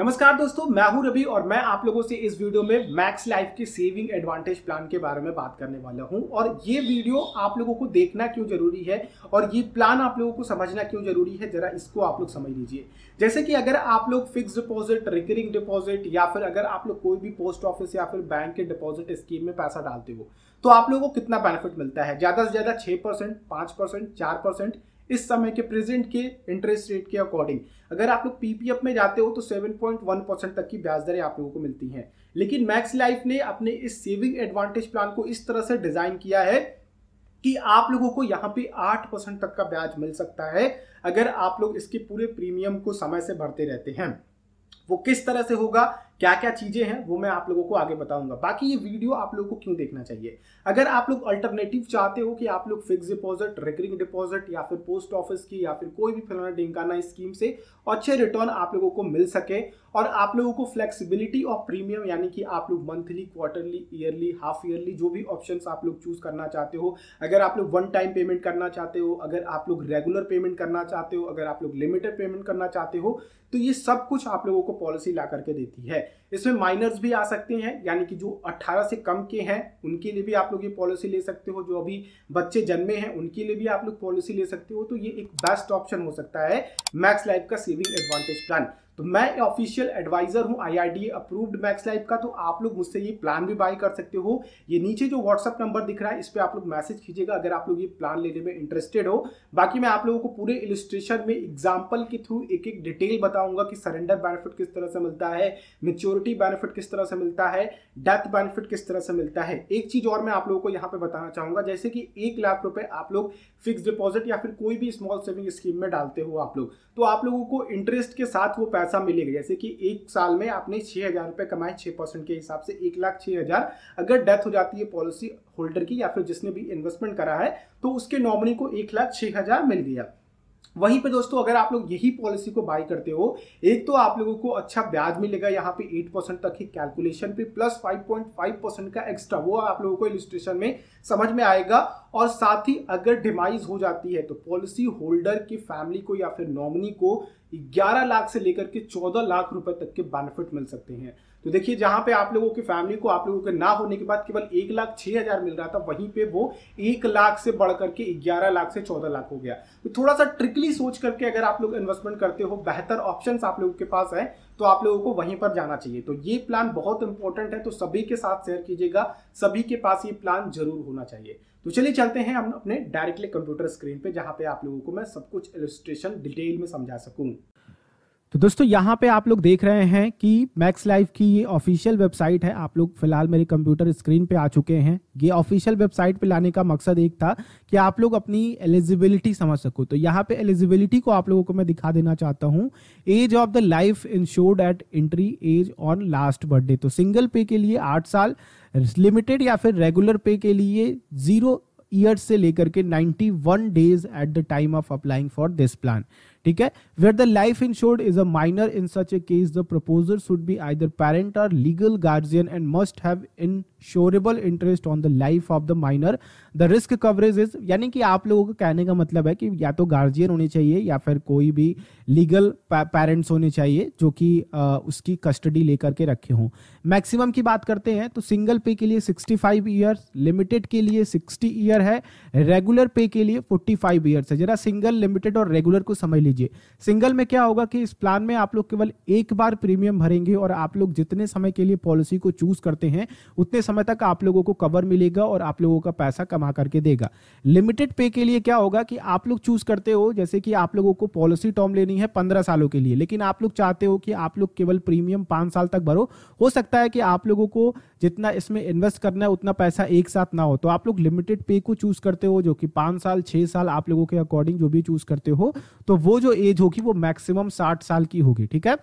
नमस्कार दोस्तों मैं हूं रवि और मैं आप लोगों से इस वीडियो में मैक्स लाइफ के सेविंग एडवांटेज प्लान के बारे में बात करने वाला हूं और ये वीडियो आप लोगों को देखना क्यों जरूरी है और ये प्लान आप लोगों को समझना क्यों जरूरी है जरा इसको आप लोग समझ लीजिए जैसे कि अगर आप लोग फिक्स डिपॉजिट रिकरिंग डिपॉजिट या फिर अगर आप लोग कोई भी पोस्ट ऑफिस या फिर बैंक के डिपॉजिट स्कीम में पैसा डालते हो तो आप लोगों को कितना बेनिफिट मिलता है ज़्यादा से ज़्यादा छः परसेंट पाँच परसेंट चार परसेंट इस समय के प्रेजेंट के इंटरेस्ट रेट के अकॉर्डिंग अगर आप लोग पीपीएफ में जाते हो तो 7.1 परसेंट तक की ब्याज दरें आप लोगों को मिलती हैं लेकिन मैक्स लाइफ ने अपने इस सेविंग एडवांटेज प्लान को इस तरह से डिजाइन किया है कि आप लोगों को यहाँ पे आठ परसेंट तक का ब्याज मिल सकता है अगर आप लोग इसके पूरे प्रीमियम को समय से भरते रहते हैं वो किस तरह से होगा क्या क्या चीज़ें हैं वो मैं आप लोगों को आगे बताऊंगा बाकी ये वीडियो आप लोगों को क्यों देखना चाहिए अगर आप लोग अल्टरनेटिव चाहते हो कि आप लोग फिक्स डिपॉजिट रिकरिंग डिपॉजिट या फिर पोस्ट ऑफिस की या फिर कोई भी फिलहाल ढिंकाना स्कीम से अच्छे रिटर्न आप लोगों को मिल सके और आप लोगों को फ्लेक्सिबिलिटी ऑफ प्रीमियम यानी कि आप लोग monthly quarterly yearly half yearly जो भी ऑप्शन आप लोग चूज करना चाहते हो अगर आप लोग वन टाइम पेमेंट करना चाहते हो अगर आप लोग रेगुलर पेमेंट करना चाहते हो अगर आप लोग लिमिटेड पेमेंट करना चाहते हो तो ये सब कुछ आप लोगों को पॉलिसी ला करके देती है इसमें माइनर्स भी आ सकते हैं यानी कि जो 18 से कम के हैं उनके लिए भी आप लोग ये पॉलिसी ले सकते हो जो अभी बच्चे जन्मे हैं उनके लिए भी आप लोग पॉलिसी ले सकते हो तो ये एक बेस्ट ऑप्शन हो सकता है मैक्स लाइफ का सेविंग एडवांटेज प्लान तो मैं ऑफिशियल एडवाइजर हूँ आई अप्रूव्ड मैक्स लाइफ का तो आप लोग मुझसे ये प्लान भी बाय कर सकते हो ये नीचे जो व्हाट्सअप नंबर दिख रहा है इस पर आप लोग मैसेज कीजिएगा अगर आप लोग ये प्लान लेने में इंटरेस्टेड हो बाकी मैं आप लोगों को पूरे इलिस्ट्रेशन में एग्जाम्पल के थ्रू एक एक डिटेल बताऊंगा कि सरेंडर बेनिफिट किस तरह से मिलता है मेच्योरिटी बेनिफिट किस तरह से मिलता है डेथ बेनिफिट किस तरह से मिलता है एक चीज और मैं आप लोगों को यहाँ पे बताना चाहूंगा जैसे कि एक लाख रुपए आप लोग फिक्स डिपॉजिट या फिर कोई भी स्मॉल सेविंग स्कीम में डालते हो आप लोग तो आप लोगों को इंटरेस्ट के साथ वो पैसा पैसा मिलेगा जैसे कि एक साल में आपने छः हज़ार रुपये कमाए छः परसेंट के हिसाब से एक लाख छः हज़ार अगर डेथ हो जाती है पॉलिसी होल्डर की या फिर जिसने भी इन्वेस्टमेंट करा है तो उसके नॉमिनी को एक लाख छः हज़ार मिल गया वहीं पे दोस्तों अगर आप लोग यही पॉलिसी को बाई करते हो एक तो आप लोगों को अच्छा ब्याज मिलेगा यहाँ पे 8 परसेंट तक ही कैलकुलेशन पे प्लस 5.5 परसेंट का एक्स्ट्रा वो आप लोगों को इलिस्ट्रेशन में समझ में आएगा और साथ ही अगर डिमाइज हो जाती है तो पॉलिसी होल्डर की फैमिली को या फिर नॉमिनी को 11 लाख से लेकर के 14 लाख रुपए तक के बेनिफिट मिल सकते हैं तो देखिए जहां पे आप लोगों की फैमिली को आप लोगों के ना होने के बाद केवल एक लाख छह हजार मिल रहा था वहीं पे वो एक लाख से बढ़ करके ग्यारह लाख से चौदह लाख हो गया तो थोड़ा सा ट्रिकली सोच करके अगर आप लोग इन्वेस्टमेंट करते हो बेहतर ऑप्शन आप लोगों के पास है तो आप लोगों को वहीं पर जाना चाहिए तो ये प्लान बहुत इंपॉर्टेंट है तो सभी के साथ शेयर कीजिएगा सभी के पास ये प्लान जरूर होना चाहिए तो चलिए चलते हैं हम अपने डायरेक्टली कंप्यूटर स्क्रीन पे जहां पे आप लोगों को मैं सब कुछ इलिस्ट्रेशन डिटेल में समझा सकूं तो दोस्तों यहाँ पे आप लोग देख रहे हैं कि मैक्स लाइफ की ये ऑफिशियल वेबसाइट है आप लोग फिलहाल मेरे कंप्यूटर स्क्रीन पे आ चुके हैं ये ऑफिशियल वेबसाइट पे लाने का मकसद एक था कि आप लोग अपनी एलिजिबिलिटी समझ सको तो यहाँ पे एलिजिबिलिटी को आप लोगों को मैं दिखा देना चाहता हूँ age of the life insured at entry age on last birthday तो सिंगल पे के लिए आठ साल लिमिटेड या फिर रेगुलर पे के लिए जीरो ईयर्स से लेकर के 91 days at the time of applying for this plan ठीक है where the life insured is a minor in such a case the proposer should be either parent और legal guardian and must have insurable interest on the life of the minor the risk coverage is यानी कि आप लोगों का कहने का मतलब है कि या तो गार्जियन होने चाहिए या फिर कोई भी लीगल पेरेंट्स होने चाहिए जो कि उसकी कस्टडी लेकर के रखे हों मैक्सिमम की बात करते हैं तो सिंगल पे के लिए 65 ईयर्स लिमिटेड के लिए 60 ईयर है रेगुलर पे के लिए 45 ईयर्स है जरा सिंगल लिमिटेड और रेगुलर को समझ लीजिए सिंगल में क्या होगा कि इस प्लान में आप लोग केवल एक बार प्रीमियम भरेंगे और आप लोग जितने समय के लिए पॉलिसी को चूज करते हैं उतने समय तक आप लोगों को कवर मिलेगा और आप लोगों का पैसा कमा करके देगा लिमिटेड पे के लिए क्या होगा कि आप लोग चूज करते हो जैसे कि आप लोगों को पॉलिसी टर्म लेनी है पंद्रह सालों के लिए लेकिन आप लोग चाहते हो कि आप लोग केवल प्रीमियम पांच साल तक भरो हो सकता है कि आप लोगों को जितना इसमें इन्वेस्ट करना है उतना पैसा एक साथ ना हो तो आप लोग लिमिटेड पे को चूज करते हो जो कि पांच साल छह साल आप लोगों के अकॉर्डिंग जो भी चूज करते हो तो वो जो एज होगी वो मैक्सिमम साठ साल की होगी ठीक है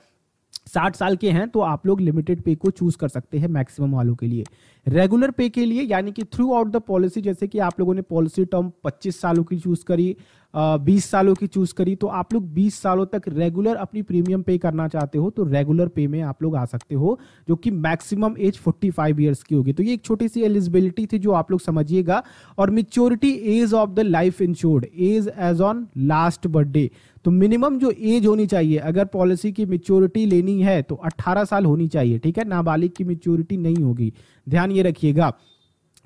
साठ साल के हैं तो आप लोग लिमिटेड पे को चूज कर सकते हैं मैक्सिमम वालों के लिए रेगुलर पे के लिए यानी कि थ्रू आउट द पॉलिसी जैसे कि आप लोगों ने पॉलिसी टर्म 25 सालों की चूज करी बीस सालों की चूज करी तो आप लोग बीस सालों तक रेगुलर अपनी प्रीमियम पे करना चाहते हो तो रेगुलर पे में आप लोग आ सकते हो जो कि मैक्सिमम एज 45 फाइव ईयर्स की होगी तो ये एक छोटी सी एलिजिबिलिटी थी जो आप लोग समझिएगा और maturity age of the life insured age age on last birthday तो मिनिमम जो एज होनी चाहिए अगर पॉलिसी की मेच्योरिटी लेनी है तो 18 साल होनी चाहिए ठीक है नाबालिग की मेच्योरिटी नहीं होगी ध्यान ये रखिएगा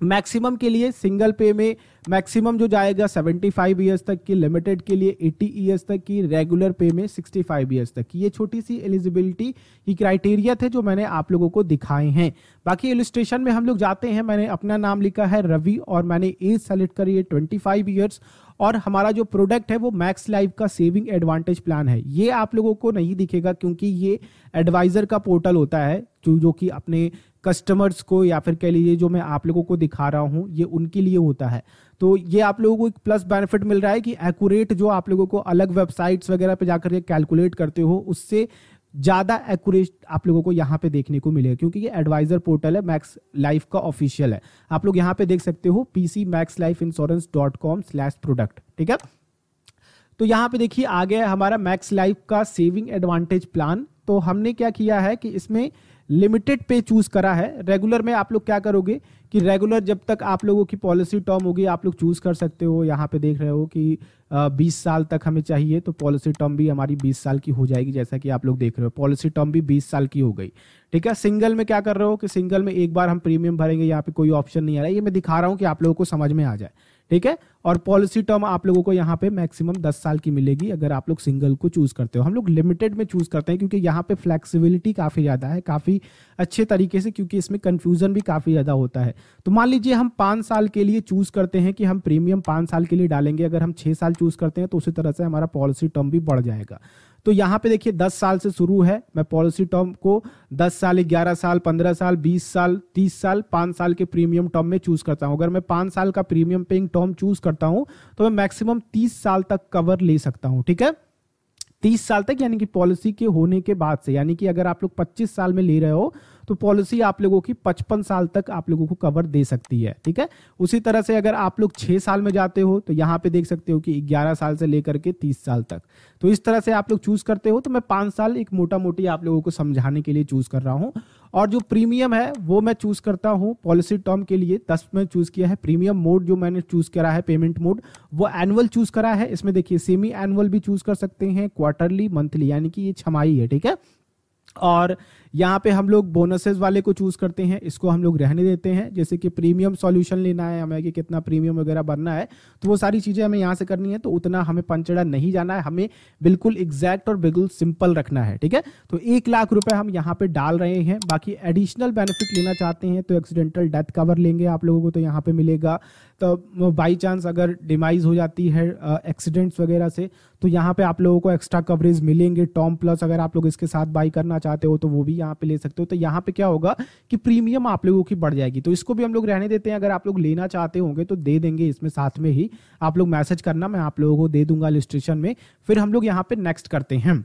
मैक्सिमम के लिए सिंगल पे में मैक्सिमम जो जाएगा 75 ईयर्स तक की लिमिटेड के लिए 80 ईयर्स तक की रेगुलर पे में 65 ईयर्स तक की ये छोटी सी एलिजिबिलिटी की क्राइटेरिया थे जो मैंने आप लोगों को दिखाए हैं बाकी एलिस्ट्रेशन में हम लोग जाते हैं मैंने अपना नाम लिखा है रवि और मैंने एज सेलेक्ट करी है ट्वेंटी फाइव ईयर्स और हमारा जो प्रोडक्ट है वो मैक्स लाइफ का सेविंग एडवांटेज प्लान है ये आप लोगों को नहीं दिखेगा क्योंकि ये एडवाइज़र का पोर्टल होता है जो जो कि अपने कस्टमर्स को या फिर कह लीजिए जो मैं आप लोगों को दिखा रहा हूँ ये उनके लिए होता है तो ये आप लोगों को एक प्लस बेनिफिट मिल रहा है कि एक्यूरेट जो आप लोगों को अलग वेबसाइट्स वगैरह पे जाकर के कैलकुलेट करते हो उससे ज़्यादा एक्यूरेट आप लोगों को यहाँ पे देखने को मिलेगा क्योंकि ये एडवाइजर पोर्टल है मैक्स लाइफ का ऑफिशियल है आप लोग यहाँ पे देख सकते हो P C Max Life insurance dot com slash product ठीक है तो यहाँ पे देखिए आ गया हमारा मैक्स लाइफ का सेविंग एडवांटेज प्लान तो हमने क्या किया है कि इसमें लिमिटेड पे चूज करा है रेगुलर में आप लोग क्या करोगे कि रेगुलर जब तक आप लोगों की पॉलिसी टर्म होगी आप लोग चूज कर सकते हो यहाँ पे देख रहे हो कि बीस साल तक हमें चाहिए तो पॉलिसी टर्म भी हमारी बीस साल की हो जाएगी जैसा कि आप लोग देख रहे हो पॉलिसी टर्म भी बीस साल की हो गई ठीक है सिंगल में क्या कर रहे हो कि सिंगल में एक बार हम प्रीमियम भरेंगे यहाँ पे कोई ऑप्शन नहीं आ रहा है ये मैं दिखा रहा हूँ कि आप लोगों को समझ में आ जाए ठीक है और पॉलिसी टर्म आप लोगों को यहाँ पे मैक्सिमम दस साल की मिलेगी अगर आप लोग सिंगल को चूज करते हो हम लोग लिमिटेड में चूज करते हैं क्योंकि यहाँ पे फ्लेक्सिबिलिटी काफ़ी ज़्यादा है काफ़ी अच्छे तरीके से क्योंकि इसमें कंफ्यूजन भी काफ़ी ज़्यादा होता है तो मान लीजिए हम पांच साल के लिए चूज़ करते हैं कि हम प्रीमियम पांच साल के लिए डालेंगे अगर हम छह साल चूज़ करते हैं तो उसी तरह से हमारा पॉलिसी टर्म भी बढ़ जाएगा तो यहाँ पे देखिए 10 साल से शुरू है मैं पॉलिसी टर्म को 10 साल 11 साल 15 साल 20 साल 30 साल 5 साल के प्रीमियम टर्म में चूज करता हूँ अगर मैं 5 साल का प्रीमियम पेइंग टर्म चूज करता हूँ तो मैं मैक्सिमम 30 साल तक कवर ले सकता हूँ ठीक है तीस साल तक यानी कि पॉलिसी के होने के बाद से यानी कि अगर आप लोग पच्चीस साल में ले रहे हो तो पॉलिसी आप लोगों की पचपन साल तक आप लोगों को कवर दे सकती है ठीक है उसी तरह से अगर आप लोग छः साल में जाते हो तो यहाँ पे देख सकते हो कि ग्यारह साल से लेकर के तीस साल तक तो इस तरह से आप लोग चूज करते हो तो मैं पांच साल एक मोटा मोटी आप लोगों को समझाने के लिए चूज कर रहा हूँ और जो प्रीमियम है वो मैं चूज करता हूँ पॉलिसी टर्म के लिए दस में चूज किया है प्रीमियम मोड जो मैंने चूज करा है पेमेंट मोड वो एनुअल चूज करा है इसमें देखिए सेमी एनुअल भी चूज कर सकते हैं क्वार्टरली मंथली यानी कि ये छमाई है ठीक है और यहाँ पे हम लोग बोनसेस वाले को चूज करते हैं इसको हम लोग रहने देते हैं जैसे कि प्रीमियम सॉल्यूशन लेना है हमें कि कितना प्रीमियम वगैरह भरना है तो वो सारी चीज़ें हमें यहाँ से करनी है तो उतना हमें पंचड़ा नहीं जाना है हमें बिल्कुल एग्जैक्ट और बिल्कुल सिंपल रखना है ठीक है तो एक लाख रुपए हम यहाँ पे डाल रहे हैं बाकी एडिशनल बेनिफिट लेना चाहते हैं तो एक्सीडेंटल डेथ कवर लेंगे आप लोगों को तो यहाँ पे मिलेगा तो बाई चांस अगर डिमाइज हो जाती है एक्सीडेंट्स वगैरह से तो यहाँ पे आप लोगों को एक्स्ट्रा कवरेज मिलेंगे टॉम प्लस अगर आप लोग इसके साथ बाई करना चाहते हो तो वो भी यहाँ पे ले सकते हो तो यहाँ पे क्या होगा कि प्रीमियम आप लोगों की बढ़ जाएगी तो इसको भी हम लोग रहने देते हैं अगर आप लोग लेना चाहते होंगे तो दे देंगे इसमें साथ में ही आप लोग मैसेज करना मैं आप लोगों को दे दूंगा लिस्ट्रेशन में फिर हम लोग यहाँ पे नेक्स्ट करते हैं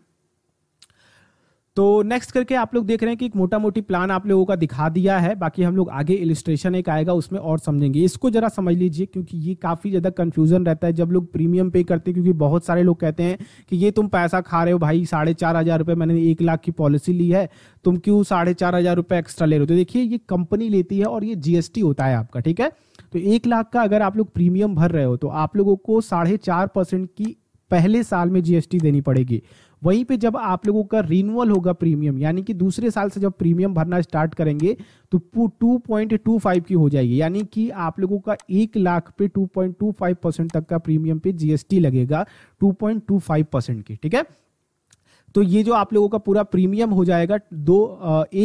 तो नेक्स्ट करके आप लोग देख रहे हैं कि एक मोटा मोटी प्लान आप लोगों का दिखा दिया है बाकी हम लोग आगे इलिस्ट्रेशन एक आएगा उसमें और समझेंगे इसको जरा समझ लीजिए क्योंकि ये काफ़ी ज़्यादा कन्फ्यूजन रहता है जब लोग प्रीमियम पे करते हैं क्योंकि बहुत सारे लोग कहते हैं कि ये तुम पैसा खा रहे हो भाई साढ़े चार हज़ार रुपये मैंने एक लाख की पॉलिसी ली है तुम क्यों साढ़े चार हज़ार रुपये एक्स्ट्रा ले रहे हो तो देखिए ये कंपनी लेती है और ये जीएसटी होता है आपका ठीक है तो एक लाख का अगर आप लोग प्रीमियम भर रहे हो तो आप लोगों को साढ़े चार परसेंट की पहले साल में जीएसटी देनी पड़ेगी वहीं पे जब आप लोगों का रिन्यूअल होगा प्रीमियम यानी कि दूसरे साल से जब प्रीमियम भरना स्टार्ट करेंगे तो टू पॉइंट टू फाइव की हो जाएगी यानी कि आप लोगों का एक लाख पे two point two five percent तक का प्रीमियम पे जीएसटी लगेगा two point two five percent की ठीक है तो ये जो आप लोगों का पूरा प्रीमियम हो जाएगा दो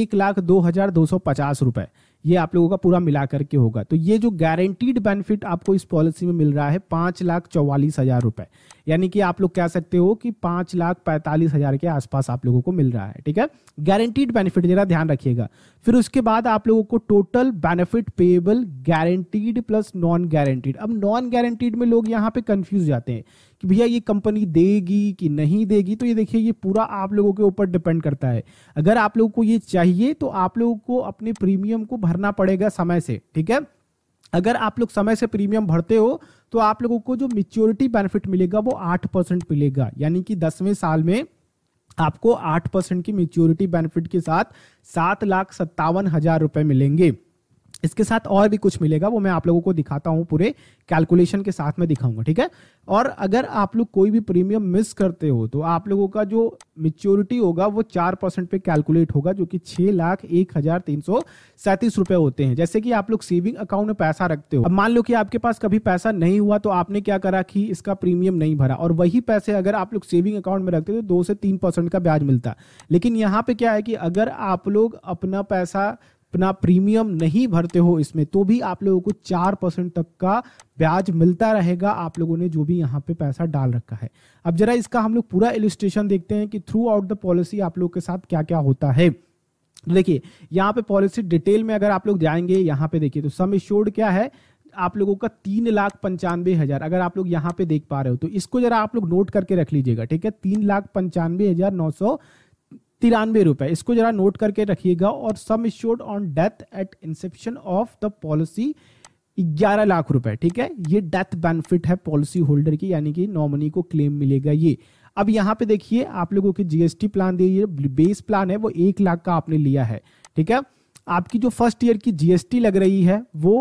एक लाख दो हजार दो सौ पचास रुपए ये आप लोगों का पूरा मिला करके होगा तो ये जो गारंटीड बेनिफिट आपको इस पॉलिसी में मिल रहा है पांच लाख चौवालीस हज़ार रुपए यानी कि आप लोग कह सकते हो कि पांच लाख पैंतालीस हज़ार के आसपास आप लोगों को मिल रहा है ठीक है गारंटीड बेनिफिट जरा ध्यान रखिएगा फिर उसके बाद आप लोगों को total benefit payable guaranteed plus non guaranteed अब नॉन गारंटीड में लोग यहाँ पे कंफ्यूज जाते हैं कि भैया ये कंपनी देगी कि नहीं देगी तो ये देखिए ये पूरा आप लोगों के ऊपर डिपेंड करता है अगर आप लोगों को ये चाहिए तो आप लोगों को अपने प्रीमियम को भरना पड़ेगा समय से ठीक है अगर आप लोग समय से प्रीमियम भरते हो तो आप लोगों को जो मिच्योरिटी बेनिफिट मिलेगा वो आठ परसेंट मिलेगा यानी कि दसवें साल में आपको आठ परसेंट की मिच्योरिटी बेनिफिट के साथ सात लाख सत्तावन हजार रुपए मिलेंगे इसके साथ और भी कुछ मिलेगा वो मैं आप लोगों को दिखाता हूँ पूरे कैलकुलेशन के साथ में दिखाऊंगा ठीक है और अगर आप लोग कोई भी प्रीमियम मिस करते हो तो आप लोगों का जो मिच्योरिटी होगा वो चार परसेंट पे कैलकुलेट होगा जो कि छह लाख एक हजार तीन सौ सैंतीस रुपए होते हैं जैसे कि आप लोग सेविंग अकाउंट में पैसा रखते हो अब मान लो कि आपके पास कभी पैसा नहीं हुआ तो आपने क्या करा कि इसका प्रीमियम नहीं भरा और वही पैसे अगर आप लोग सेविंग अकाउंट में रखते हो तो दो से तीन परसेंट का ब्याज मिलता लेकिन यहाँ पे क्या है कि अगर आप लोग अपना पैसा अपना प्रीमियम नहीं भरते हो इसमें तो भी आप लोगों को चार परसेंट तक का ब्याज मिलता रहेगा आप लोगों ने जो भी यहाँ पे पैसा डाल रखा है अब जरा इसका हम लोग पूरा इलिस्ट्रेशन देखते हैं कि थ्रू आउट द पॉलिसी आप लोग के साथ क्या क्या होता है देखिए यहाँ पे पॉलिसी डिटेल में अगर आप लोग जाएंगे यहाँ पे देखिए तो सम इश्योर्ड क्या है आप लोगों का तीन लाख पंचानवे हजार अगर आप लोग यहाँ पे देख पा रहे हो तो इसको जरा आप लोग नोट करके रख लीजिएगा ठीक है तीन लाख पंचानवे हजार नौ सौ तिरानवे रुपए इसको जरा नोट करके रखिएगा और sum assured on death at inception of the policy ग्यारह लाख रुपए ठीक है ये डेथ बेनिफिट है पॉलिसी होल्डर की यानी कि नॉमिनी को क्लेम मिलेगा ये अब यहाँ पे देखिए आप लोगों की जीएसटी प्लान दिए बेस प्लान है वो एक लाख का आपने लिया है ठीक है आपकी जो फर्स्ट ईयर की जीएसटी लग रही है वो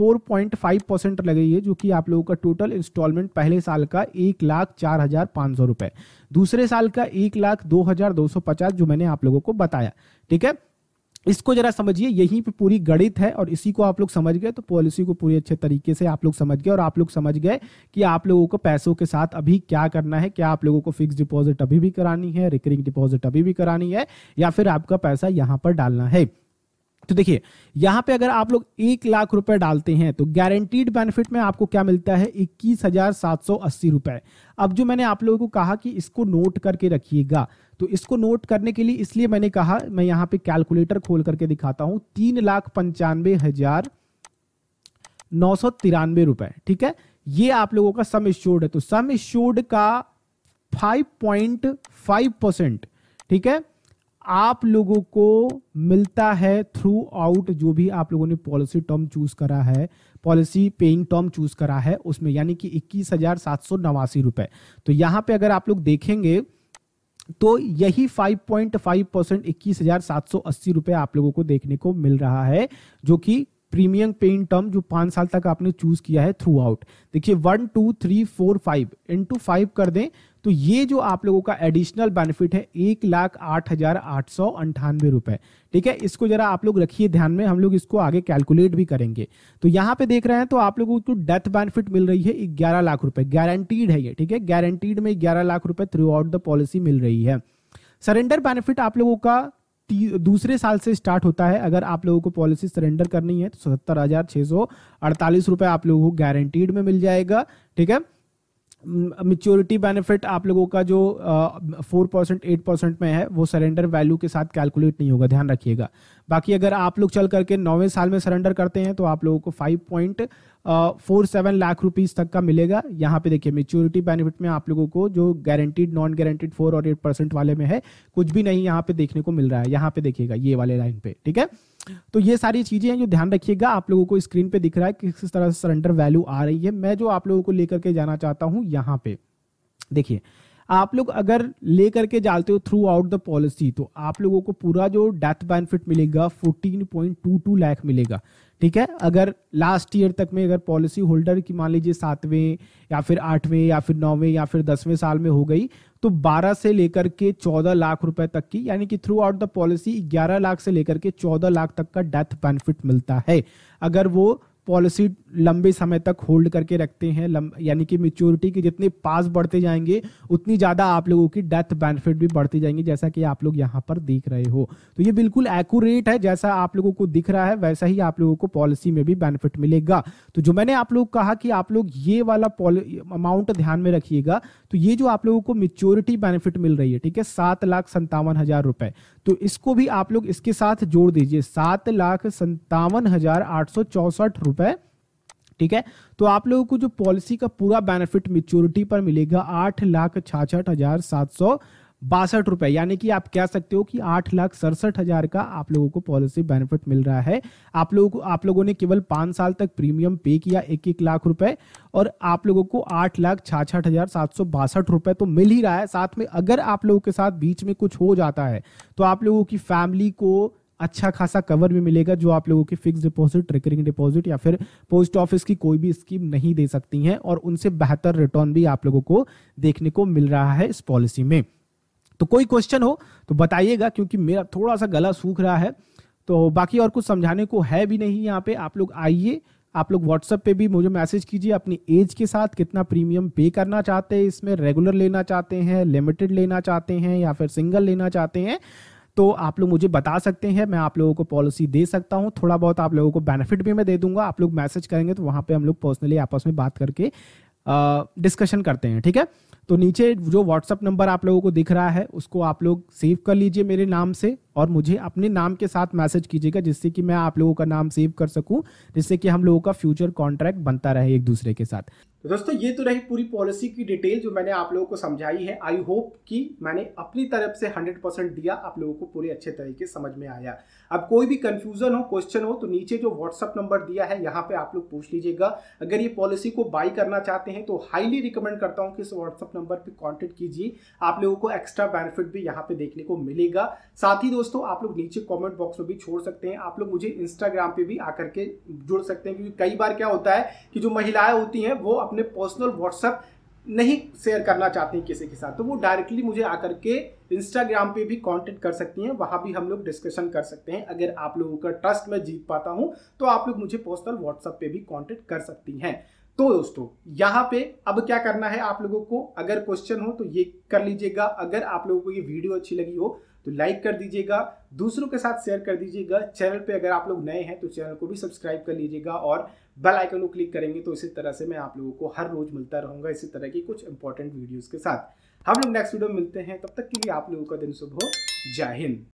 4.5 परसेंट लग रही है जो कि आप लोगों का टोटल इंस्टॉलमेंट पहले साल का एक लाख चार हज़ार पाँच सौ रुपए दूसरे साल का एक लाख दो हज़ार दो सौ पचास जो मैंने आप लोगों को बताया ठीक है इसको जरा समझिए यहीं पे पूरी गणित है और इसी को आप लोग समझ गए तो पॉलिसी को पूरी अच्छे तरीके से आप लोग समझ गए और आप लोग समझ गए कि आप लोगों को पैसों के साथ अभी क्या करना है क्या आप लोगों को फिक्स डिपॉजिट अभी भी करानी है रिकरिंग डिपॉजिट अभी भी करानी है या फिर आपका पैसा यहाँ पर डालना है तो देखिए यहां पे अगर आप लोग एक लाख रुपए डालते हैं तो गारंटीड बेनिफिट में आपको क्या मिलता है इक्कीस हजार सात सौ अस्सी रुपए अब जो मैंने आप लोगों को कहा कि इसको नोट करके रखिएगा तो इसको नोट करने के लिए इसलिए मैंने कहा मैं यहाँ पे कैलकुलेटर खोल करके दिखाता हूं तीन लाख पंचानवे हजार नौ सौ तिरानवे रुपए ठीक है ये आप लोगों का सम इश्योर्ड है तो सम इश्योर्ड का फाइव पॉइंट फाइव परसेंट ठीक है आप लोगों को मिलता है थ्रू आउट जो भी आप लोगों ने पॉलिसी टर्म चूज करा है पॉलिसी पेइंग टर्म चूज करा है उसमें यानी कि इक्कीस हजार सात सौ नवासी रुपए तो यहाँ पे अगर आप लोग देखेंगे तो यही 5.5 परसेंट इक्कीस हजार सात सौ अस्सी रुपए आप लोगों को देखने को मिल रहा है जो कि प्रीमियम पेइंग टर्म जो पांच साल तक आपने चूज किया है थ्रू आउट देखिए one two three four five into five कर दें तो ये जो आप लोगों का एडिशनल बेनिफिट है एक लाख आठ हजार आठ सौ अंठानवे रुपए ठीक है इसको जरा आप लोग रखिए ध्यान में हम लोग इसको आगे कैलकुलेट भी करेंगे तो यहाँ पे देख रहे हैं तो आप लोगों को डेथ बेनिफिट मिल रही है ग्यारह लाख रुपए गारंटीड है ये ठीक है गारंटीड में ग्यारह लाख रुपए थ्रू आउट द पॉलिसी मिल रही है सरेंडर बेनिफिट आप लोगों का दूसरे साल से स्टार्ट होता है अगर आप लोगों को पॉलिसी सरेंडर करनी है तो सतर हजार छह सौ अड़तालीस रुपए आप लोगों को गारंटीड में मिल जाएगा ठीक है मिच्योरिटी बेनिफिट आप लोगों का जो फोर परसेंट एट परसेंट में है वो सरेंडर वैल्यू के साथ कैलकुलेट नहीं होगा ध्यान रखिएगा बाकी अगर आप लोग चल करके नौवें साल में सरेंडर करते हैं तो आप लोगों को five point four seven lakh rupees तक का मिलेगा यहाँ पे देखिए मेच्योरिटी बेनिफिट में आप लोगों को जो गारंटीड नॉन गारंटीड फोर और एट परसेंट वाले में है कुछ भी नहीं यहाँ पे देखने को मिल रहा है यहाँ पे देखिएगा ये वाले लाइन पे ठीक है तो ये सारी चीज़ें हैं जो ध्यान रखिएगा आप लोगों को स्क्रीन पे दिख रहा है कि किस तरह से सरेंडर वैल्यू आ रही है मैं जो आप लोगों को लेकर के जाना चाहता हूं यहाँ पे देखिए आप लोग अगर ले करके जाते हो थ्रू आउट द पॉलिसी तो आप लोगों को पूरा जो डेथ बेनिफिट मिलेगा 14.22 लाख मिलेगा ठीक है अगर लास्ट ईयर तक में अगर पॉलिसी होल्डर की मान लीजिए सातवें या फिर आठवें या फिर नौवें या फिर दसवें साल में हो गई तो 12 से लेकर के 14 लाख रुपए तक की यानी कि throughout the policy 11 lakh से लेकर के 14 लाख तक का डेथ बेनिफिट मिलता है अगर वो पॉलिसी लंबे समय तक होल्ड करके रखते हैं यानी कि मेच्योरिटी के जितने पास बढ़ते जाएंगे उतनी ज़्यादा आप लोगों की डेथ बेनिफिट भी बढ़ती जाएंगी जैसा कि आप लोग यहाँ पर देख रहे हो तो ये बिल्कुल एक्यूरेट है जैसा आप लोगों को दिख रहा है वैसा ही आप लोगों को पॉलिसी में भी बेनिफिट मिलेगा तो जो मैंने आप लोग कहा कि आप लोग ये वाला अमाउंट ध्यान में रखिएगा तो ये जो आप लोगों को मेच्योरिटी बेनिफिट मिल रही है ठीक है सात लाख संतावन हजार रुपए तो इसको भी आप लोग इसके साथ जोड़ दीजिए सात लाख संतावन हजार आठ सौ चौसठ रुपए ठीक है तो आप लोगों को जो पॉलिसी का पूरा बेनिफिट मेच्योरिटी पर मिलेगा आठ लाख छाछठ हजार सात सौ बासठ रुपए यानी कि आप कह सकते हो कि आठ लाख सड़सठ हजार का आप लोगों को पॉलिसी बेनिफिट मिल रहा है आप लोगों को आप लोगों ने केवल पांच साल तक प्रीमियम पे किया एक एक लाख रुपए और आप लोगों को आठ लाख छाछठ हजार सात सौ बासठ रुपए तो मिल ही रहा है साथ में अगर आप लोगों के साथ बीच में कुछ हो जाता है तो आप लोगों की फैमिली को अच्छा खासा कवर भी मिलेगा जो आप लोगों की फिक्स डिपॉजिट रिकरिंग डिपॉजिट या फिर पोस्ट ऑफिस की कोई भी स्कीम नहीं दे सकती हैं और उनसे बेहतर रिटर्न भी आप लोगों को देखने को मिल रहा है इस पॉलिसी में तो कोई क्वेश्चन हो तो बताइएगा क्योंकि मेरा थोड़ा सा गला सूख रहा है तो बाकी और कुछ समझाने को है भी नहीं यहाँ पे आप लोग आइए आप लोग व्हाट्सएप पे भी मुझे मैसेज कीजिए अपनी एज के साथ कितना प्रीमियम पे करना चाहते हैं इसमें रेगुलर लेना चाहते हैं लिमिटेड लेना चाहते हैं या फिर सिंगल लेना चाहते हैं तो आप लोग मुझे बता सकते हैं मैं आप लोगों को पॉलिसी दे सकता हूँ थोड़ा बहुत आप लोगों को बेनिफिट भी मैं दे दूंगा आप लोग मैसेज करेंगे तो वहाँ पर हम लोग पर्सनली आपस में बात करके डिस्कशन करते हैं ठीक है तो नीचे जो व्हाट्सअप नंबर आप लोगों को दिख रहा है उसको आप लोग सेव कर लीजिए मेरे नाम से और मुझे अपने नाम के साथ मैसेज कीजिएगा जिससे कि मैं आप लोगों का नाम सेव कर सकूं जिससे कि हम लोगों का फ्यूचर कॉन्ट्रैक्ट बनता रहे एक दूसरे के साथ तो दोस्तों ये तो रही पूरी पॉलिसी की डिटेल जो मैंने आप लोगों को समझाई है आई होप कि मैंने अपनी तरफ से 100 परसेंट दिया आप लोगों को पूरे अच्छे तरीके समझ में आया अब कोई भी कंफ्यूजन हो क्वेश्चन हो तो नीचे जो व्हाट्सअप नंबर दिया है यहाँ पे आप लोग पूछ लीजिएगा अगर ये पॉलिसी को बाई करना चाहते हैं तो हाईली रिकमेंड करता हूँ कि इस व्हाट्सअप नंबर पर कॉन्टेक्ट कीजिए आप लोगों को एक्स्ट्रा बेनिफिट भी यहाँ पे देखने को मिलेगा साथ ही दोस्तों आप लोग नीचे कॉमेंट बॉक्स में भी छोड़ सकते हैं आप लोग मुझे इंस्टाग्राम पर भी आकर के जुड़ सकते हैं क्योंकि कई बार क्या होता है कि जो महिलाएं होती हैं वो अपने पर्सनल व्हाट्सएप नहीं शेयर करना चाहती हैं किसी के साथ तो वो डायरेक्टली मुझे आकर के इंस्टाग्राम पे भी कांटेक्ट कर सकती हैं वहाँ भी हम लोग डिस्कशन कर सकते हैं अगर आप लोगों का ट्रस्ट मैं जीत पाता हूँ तो आप लोग मुझे पर्सनल व्हाट्सएप पे भी कांटेक्ट कर सकती हैं तो दोस्तों यहाँ पे अब क्या करना है आप लोगों को अगर क्वेश्चन हो तो ये कर लीजिएगा अगर आप लोगों को ये वीडियो अच्छी लगी हो तो लाइक कर दीजिएगा दूसरों के साथ शेयर कर दीजिएगा चैनल पे अगर आप लोग नए हैं तो चैनल को भी सब्सक्राइब कर लीजिएगा और बेल आइकन को क्लिक करेंगे तो इसी तरह से मैं आप लोगों को हर रोज मिलता रहूंगा इसी तरह की कुछ इंपॉर्टेंट वीडियोज़ के साथ हम लोग नेक्स्ट वीडियो मिलते हैं तब तक के लिए आप लोगों का दिन शुभ हो जय हिंद